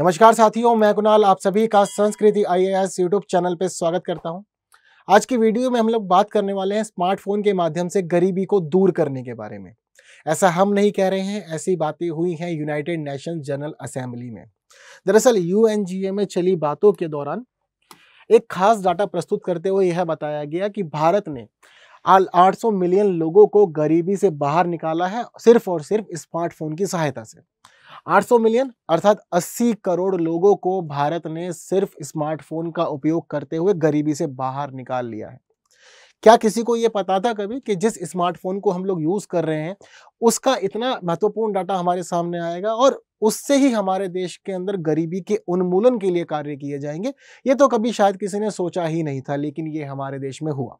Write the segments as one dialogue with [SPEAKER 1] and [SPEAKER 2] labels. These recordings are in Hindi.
[SPEAKER 1] नमस्कार साथियों मैं कुणाल आप सभी का संस्कृति आईएएस यूट्यूब चैनल पर स्वागत करता हूं आज की वीडियो में हम लोग बात करने वाले हैं स्मार्टफोन के माध्यम से गरीबी को दूर करने के बारे में ऐसा हम नहीं कह रहे हैं ऐसी बातें हुई हैं यूनाइटेड नेशन जनरल असेंबली में दरअसल यू में चली बातों के दौरान एक खास डाटा प्रस्तुत करते हुए यह बताया गया कि भारत ने 800 मिलियन लोगों को गरीबी से बाहर निकाला है सिर्फ और सिर्फ स्मार्टफोन की सहायता से 800 मिलियन अर्थात 80 करोड़ लोगों को भारत ने सिर्फ स्मार्टफोन का उपयोग करते हुए गरीबी से बाहर निकाल लिया है क्या किसी को ये पता था कभी कि जिस स्मार्टफोन को हम लोग यूज़ कर रहे हैं उसका इतना महत्वपूर्ण डाटा हमारे सामने आएगा और उससे ही हमारे देश के अंदर गरीबी के उन्मूलन के लिए कार्य किए जाएंगे ये तो कभी शायद किसी ने सोचा ही नहीं था लेकिन ये हमारे देश में हुआ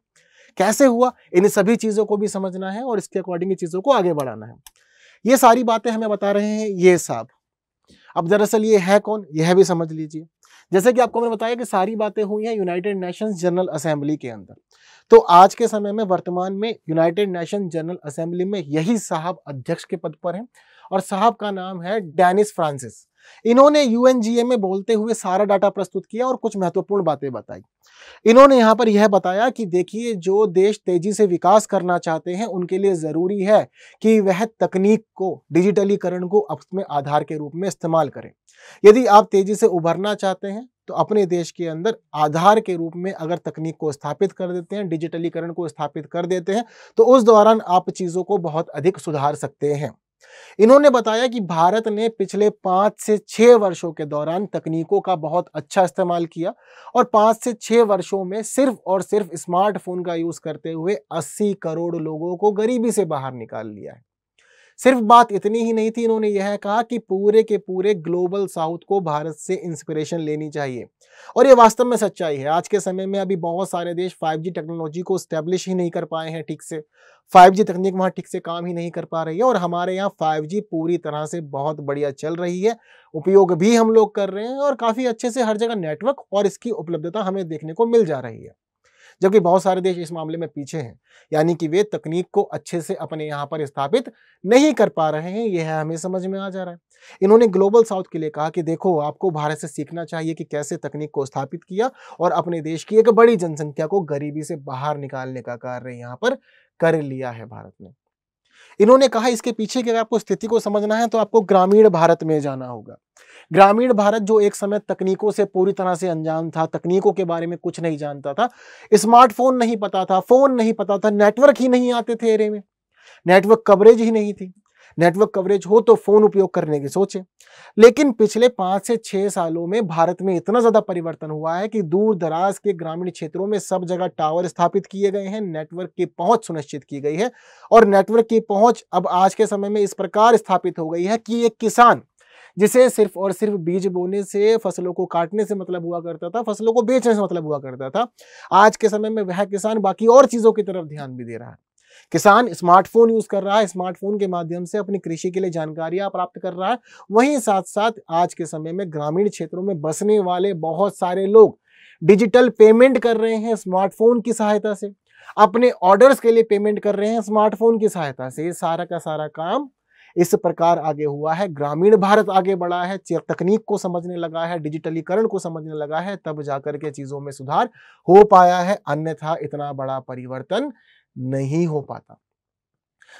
[SPEAKER 1] कैसे हुआ इन सभी चीज़ों को भी समझना है और इसके अकॉर्डिंग चीज़ों को आगे बढ़ाना है ये सारी बातें हमें बता रहे हैं ये साहब अब दरअसल ये है कौन यह भी समझ लीजिए जैसे कि आपको मैंने बताया कि सारी बातें हुई हैं यूनाइटेड नेशंस जनरल असेंबली के अंदर तो आज के समय में वर्तमान में यूनाइटेड नेशन जनरल असेंबली में यही साहब अध्यक्ष के पद पर हैं और साहब का नाम है डेनिस फ्रांसिस इन्होंने यूएनजीए में बोलते हुए सारा डाटा प्रस्तुत किया और कुछ महत्वपूर्ण बातें बताई इन्होंने यहाँ पर यह बताया कि देखिए जो देश तेजी से विकास करना चाहते हैं उनके लिए ज़रूरी है कि वह तकनीक को डिजिटलीकरण को अपने आधार के रूप में इस्तेमाल करें यदि आप तेजी से उभरना चाहते हैं तो अपने देश के अंदर आधार के रूप में अगर तकनीक को स्थापित कर देते हैं डिजिटलीकरण को स्थापित कर देते हैं तो उस दौरान आप चीज़ों को बहुत अधिक सुधार सकते हैं इन्होंने बताया कि भारत ने पिछले पाँच से छः वर्षों के दौरान तकनीकों का बहुत अच्छा इस्तेमाल किया और पाँच से छः वर्षों में सिर्फ और सिर्फ स्मार्टफोन का यूज़ करते हुए 80 करोड़ लोगों को गरीबी से बाहर निकाल लिया है सिर्फ बात इतनी ही नहीं थी इन्होंने यह कहा कि पूरे के पूरे ग्लोबल साउथ को भारत से इंस्पिरेशन लेनी चाहिए और ये वास्तव में सच्चाई है आज के समय में अभी बहुत सारे देश 5G टेक्नोलॉजी को स्टैब्लिश ही नहीं कर पाए हैं ठीक से 5G तकनीक वहाँ ठीक से काम ही नहीं कर पा रही है और हमारे यहाँ 5G पूरी तरह से बहुत बढ़िया चल रही है उपयोग भी हम लोग कर रहे हैं और काफ़ी अच्छे से हर जगह नेटवर्क और इसकी उपलब्धता हमें देखने को मिल जा रही है जबकि बहुत सारे देश इस मामले में पीछे हैं यानी कि वे तकनीक को अच्छे से अपने यहाँ पर स्थापित नहीं कर पा रहे हैं यह है हमें समझ में आ जा रहा है इन्होंने ग्लोबल साउथ के लिए कहा कि देखो आपको भारत से सीखना चाहिए कि कैसे तकनीक को स्थापित किया और अपने देश की एक बड़ी जनसंख्या को गरीबी से बाहर निकालने का कार्य यहाँ पर कर लिया है भारत ने इन्होंने कहा इसके पीछे की अगर आपको स्थिति को समझना है तो आपको ग्रामीण भारत में जाना होगा ग्रामीण भारत जो एक समय तकनीकों से पूरी तरह से अनजान था तकनीकों के बारे में कुछ नहीं जानता था स्मार्टफोन नहीं पता था फोन नहीं पता था नेटवर्क ही नहीं आते थे एरे में नेटवर्क कवरेज ही नहीं थी नेटवर्क कवरेज हो तो फोन उपयोग करने की सोचे लेकिन पिछले पांच से छह सालों में भारत में इतना ज्यादा परिवर्तन हुआ है कि दूर दराज के ग्रामीण क्षेत्रों में सब जगह टावर स्थापित किए गए हैं नेटवर्क की पहुंच सुनिश्चित की गई है और नेटवर्क की पहुंच अब आज के समय में इस प्रकार स्थापित हो गई है कि एक किसान जिसे सिर्फ और सिर्फ बीज बोने से फसलों को काटने से मतलब हुआ करता था फसलों को बेचने से मतलब हुआ करता था आज के समय में वह किसान बाकी और चीज़ों की तरफ ध्यान भी दे रहा है किसान स्मार्टफोन यूज कर रहा है स्मार्टफोन के माध्यम से अपनी कृषि के लिए जानकारियां प्राप्त कर रहा है वहीं साथ साथ आज के समय में ग्रामीण क्षेत्रों में बसने वाले बहुत सारे लोग डिजिटल पेमेंट कर रहे हैं स्मार्टफोन की सहायता से अपने ऑर्डर्स के लिए पेमेंट कर रहे हैं स्मार्टफोन की सहायता से ये सारा का सारा काम इस प्रकार आगे हुआ है ग्रामीण भारत आगे बढ़ा है तकनीक को समझने लगा है डिजिटलीकरण को समझने लगा है तब जाकर के चीज़ों में सुधार हो पाया है अन्यथा इतना बड़ा परिवर्तन नहीं हो पाता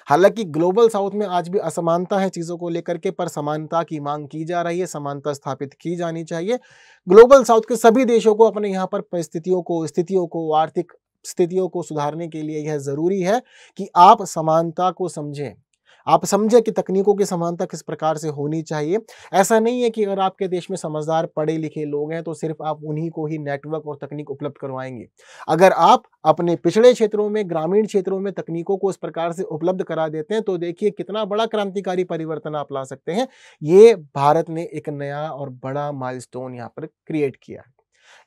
[SPEAKER 1] हालांकि ग्लोबल साउथ में आज भी असमानता है चीज़ों को लेकर के पर समानता की मांग की जा रही है समानता स्थापित की जानी चाहिए ग्लोबल साउथ के सभी देशों को अपने यहाँ पर परिस्थितियों को स्थितियों को आर्थिक स्थितियों को सुधारने के लिए यह ज़रूरी है कि आप समानता को समझें आप समझे कि तकनीकों की समानता किस प्रकार से होनी चाहिए ऐसा नहीं है कि अगर आपके देश में समझदार पढ़े लिखे लोग हैं तो सिर्फ आप उन्हीं को ही नेटवर्क और तकनीक उपलब्ध करवाएंगे अगर आप अपने पिछड़े क्षेत्रों में ग्रामीण क्षेत्रों में तकनीकों को इस प्रकार से उपलब्ध करा देते हैं तो देखिए कितना बड़ा क्रांतिकारी परिवर्तन आप ला सकते हैं ये भारत ने एक नया और बड़ा माइल यहाँ पर क्रिएट किया है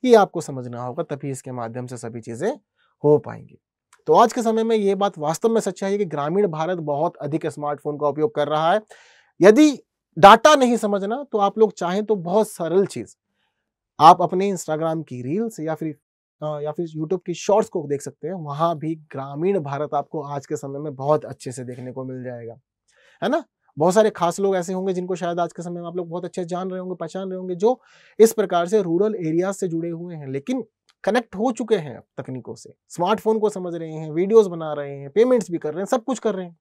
[SPEAKER 1] ये आपको समझना होगा तभी इसके माध्यम से सभी चीज़ें हो पाएंगी तो आज के समय में ये बात वास्तव में सच्चाई है कि ग्रामीण भारत बहुत अधिक स्मार्टफोन का उपयोग कर रहा है यदि डाटा नहीं समझना तो आप लोग चाहें तो बहुत सरल चीज़ आप अपने इंस्टाग्राम की रील्स या फिर या फिर यूट्यूब की शॉर्ट्स को देख सकते हैं वहां भी ग्रामीण भारत आपको आज के समय में बहुत अच्छे से देखने को मिल जाएगा है ना बहुत सारे खास लोग ऐसे होंगे जिनको शायद आज के समय में आप लोग बहुत अच्छे जान रहे होंगे पहचान रहे होंगे जो इस प्रकार से रूरल एरियाज से जुड़े हुए हैं लेकिन कनेक्ट हो चुके हैं तकनीकों से स्मार्टफोन को समझ रहे हैं वीडियोस बना रहे हैं पेमेंट्स भी कर रहे हैं सब कुछ कर रहे हैं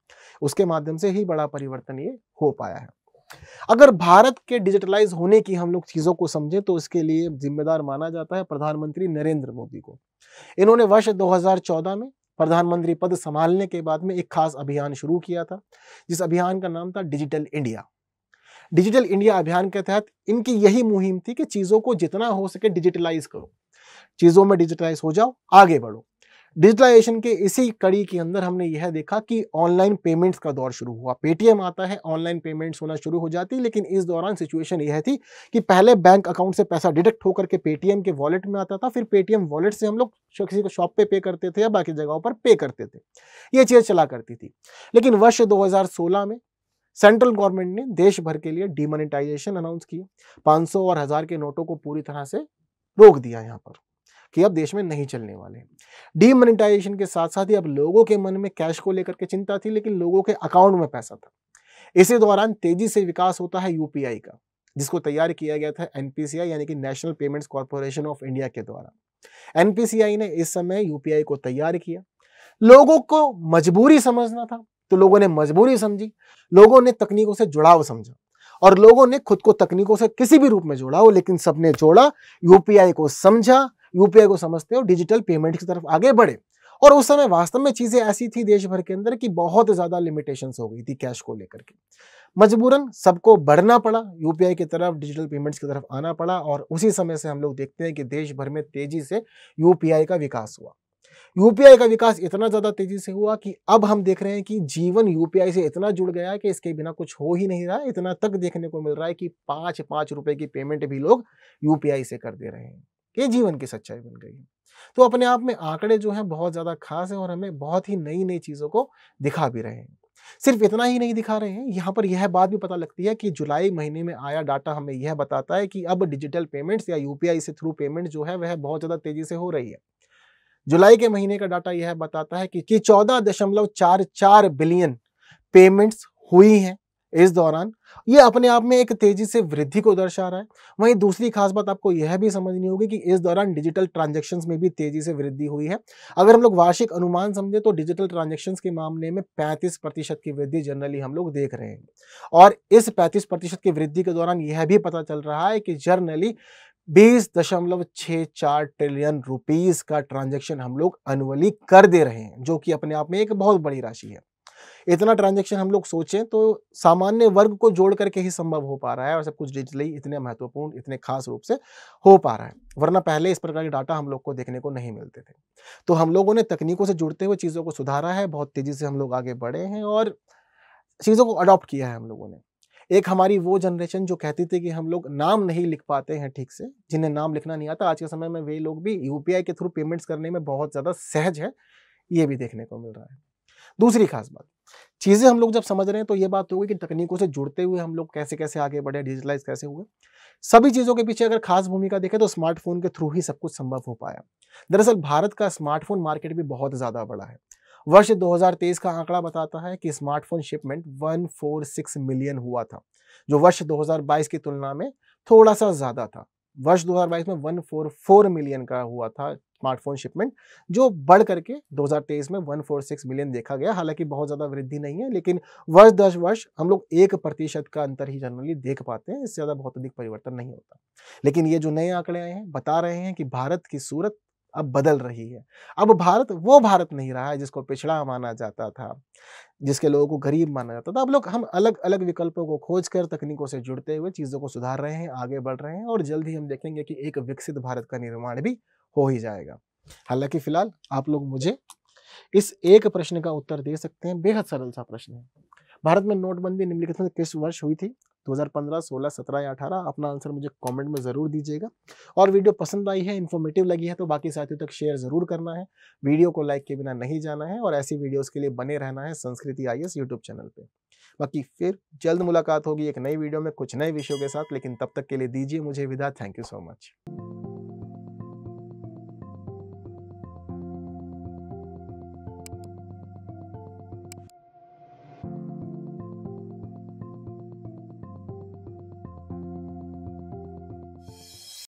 [SPEAKER 1] उसके माध्यम से ही बड़ा परिवर्तन ये हो पाया है अगर भारत के डिजिटलाइज होने की हम लोग चीज़ों को समझें तो इसके लिए जिम्मेदार माना जाता है प्रधानमंत्री नरेंद्र मोदी को इन्होंने वर्ष दो में प्रधानमंत्री पद संभालने के बाद में एक खास अभियान शुरू किया था जिस अभियान का नाम था डिजिटल इंडिया डिजिटल इंडिया अभियान के तहत इनकी यही मुहिम थी कि चीज़ों को जितना हो सके डिजिटलाइज करो चीज़ों में डिजिटलाइज हो जाओ आगे बढ़ो डिजिटलाइजेशन के इसी कड़ी के अंदर हमने यह देखा कि ऑनलाइन पेमेंट्स का दौर शुरू हुआ पेटीएम आता है ऑनलाइन पेमेंट्स होना शुरू हो जाती है लेकिन इस दौरान सिचुएशन यह थी कि पहले बैंक अकाउंट से पैसा डिडक्ट होकर के पेटीएम के वॉलेट में आता था फिर पेटीएम वॉलेट से हम लोग किसी को शॉप पे पे करते थे या बाकी जगहों पर पे करते थे ये चीज़ चला करती थी लेकिन वर्ष दो में सेंट्रल गवर्नमेंट ने देश भर के लिए डिमोनिटाइजेशन अनाउंस किया 500 और हज़ार के नोटों को पूरी तरह से रोक दिया यहाँ पर कि अब देश में नहीं चलने वाले डीमोनिटाइजेशन के साथ साथ ही अब लोगों के मन में कैश को लेकर के चिंता थी लेकिन लोगों के अकाउंट में पैसा था इसी दौरान तेजी से विकास होता है यूपीआई का जिसको तैयार किया गया था एनपीसीआई यानी कि National Payments Corporation of India के द्वारा एनपीसीआई ने इस समय यूपीआई को तैयार किया लोगों को मजबूरी समझना था तो लोगों ने मजबूरी समझी लोगों ने तकनीकों से जुड़ाव समझा और लोगों ने खुद को तकनीकों से किसी भी रूप में जोड़ा हो लेकिन सबने जोड़ा यूपीआई को समझा यूपीआई को समझते और डिजिटल पेमेंट की तरफ आगे बढ़े और उस समय वास्तव में चीजें ऐसी थी देश भर के अंदर कि बहुत ज्यादा लिमिटेशंस हो गई थी कैश को लेकर के मजबूरन सबको बढ़ना पड़ा यूपीआई की तरफ डिजिटल पेमेंट्स की तरफ आना पड़ा और उसी समय से हम लोग देखते हैं कि देश भर में तेजी से यूपीआई का विकास हुआ यूपीआई का विकास इतना ज़्यादा तेजी से हुआ कि अब हम देख रहे हैं कि जीवन यूपीआई से इतना जुड़ गया कि इसके बिना कुछ हो ही नहीं रहा इतना तक देखने को मिल रहा है कि पांच पांच रुपए की पेमेंट भी लोग यूपीआई से कर दे रहे हैं ये जीवन की सच्चाई बन गई है तो अपने आप में आंकड़े जो हैं बहुत ज़्यादा खास हैं और हमें बहुत ही नई नई चीज़ों को दिखा भी रहे हैं सिर्फ इतना ही नहीं दिखा रहे हैं यहाँ पर यह बात भी पता लगती है कि जुलाई महीने में आया डाटा हमें यह बताता है कि अब डिजिटल पेमेंट्स या यूपीआई से थ्रू पेमेंट जो है वह बहुत ज़्यादा तेज़ी से हो रही है जुलाई के महीने का डाटा यह बताता है कि चौदह दशमलव चार चार बिलियन पेमेंट्स हुई हैं इस दौरान ये अपने आप में एक तेजी से वृद्धि को दर्शा रहा है वहीं दूसरी खास बात आपको यह भी समझनी होगी कि इस दौरान डिजिटल ट्रांजेक्शन में भी तेजी से वृद्धि हुई है अगर हम लोग वार्षिक अनुमान समझे तो डिजिटल ट्रांजेक्शन के मामले में पैंतीस की वृद्धि जनरली हम लोग देख रहे हैं और इस पैंतीस की वृद्धि के दौरान यह भी पता चल रहा है कि जर्नली बीस दशमलव छः चार ट्रिलियन रुपीस का ट्रांजैक्शन हम लोग अनुअली कर दे रहे हैं जो कि अपने आप में एक बहुत बड़ी राशि है इतना ट्रांजेक्शन हम लोग सोचें तो सामान्य वर्ग को जोड़ करके ही संभव हो पा रहा है और सब कुछ डिजिटली इतने महत्वपूर्ण इतने खास रूप से हो पा रहा है वरना पहले इस प्रकार के डाटा हम लोग को देखने को नहीं मिलते थे तो हम लोगों ने तकनीकों से जुड़ते हुए चीज़ों को सुधारा है बहुत तेज़ी से हम लोग आगे बढ़े हैं और चीज़ों को अडॉप्ट किया है हम लोगों ने एक हमारी वो जनरेशन जो कहती थी कि हम लोग नाम नहीं लिख पाते हैं ठीक से जिन्हें नाम लिखना नहीं आता आज के समय में वे लोग भी यू के थ्रू पेमेंट्स करने में बहुत ज़्यादा सहज है ये भी देखने को मिल रहा है दूसरी खास बात चीज़ें हम लोग जब समझ रहे हैं तो ये बात होगी कि तकनीकों से जुड़ते हुए हम लोग कैसे कैसे आगे बढ़े डिजिटलाइज कैसे हुए सभी चीज़ों के पीछे अगर खास भूमिका देखें तो स्मार्टफोन के थ्रू ही सब कुछ संभव हो पाया दरअसल भारत का स्मार्टफोन मार्केट भी बहुत ज़्यादा बड़ा है वर्ष 2023 का आंकड़ा बताता है कि स्मार्टफोन शिपमेंट 146 मिलियन हुआ था जो वर्ष 2022 की तुलना में थोड़ा सा ज़्यादा था वर्ष 2022 में 144 मिलियन का हुआ था स्मार्टफोन शिपमेंट जो बढ़ करके 2023 में 146 मिलियन देखा गया हालांकि बहुत ज़्यादा वृद्धि नहीं है लेकिन वर्ष दस वर्ष हम लोग एक प्रतिशत का अंतर ही जनरली देख पाते हैं इससे ज़्यादा बहुत अधिक परिवर्तन नहीं होता लेकिन ये जो नए आंकड़े आए हैं बता रहे हैं कि भारत की सूरत अब बदल रही है अब भारत वो भारत नहीं रहा है जिसको पिछड़ा माना जाता था जिसके लोगों को गरीब माना जाता था अब लोग हम अलग अलग विकल्पों को खोज कर तकनीकों से जुड़ते हुए चीज़ों को सुधार रहे हैं आगे बढ़ रहे हैं और जल्द ही हम देखेंगे कि एक विकसित भारत का निर्माण भी हो ही जाएगा हालांकि फिलहाल आप लोग मुझे इस एक प्रश्न का उत्तर दे सकते हैं बेहद सरल सा प्रश्न है भारत में नोटबंदी निम्नलिखित में किस वर्ष हुई थी 2015, 16, 17 या 18 अपना आंसर मुझे कमेंट में ज़रूर दीजिएगा और वीडियो पसंद आई है इन्फॉर्मेटिव लगी है तो बाकी साथियों तक शेयर ज़रूर करना है वीडियो को लाइक के बिना नहीं जाना है और ऐसी वीडियोस के लिए बने रहना है संस्कृति आई एस यूट्यूब चैनल पे बाकी फिर जल्द मुलाकात होगी एक नई वीडियो में कुछ नए विषयों के साथ लेकिन तब तक के लिए दीजिए मुझे विदा थैंक यू सो मच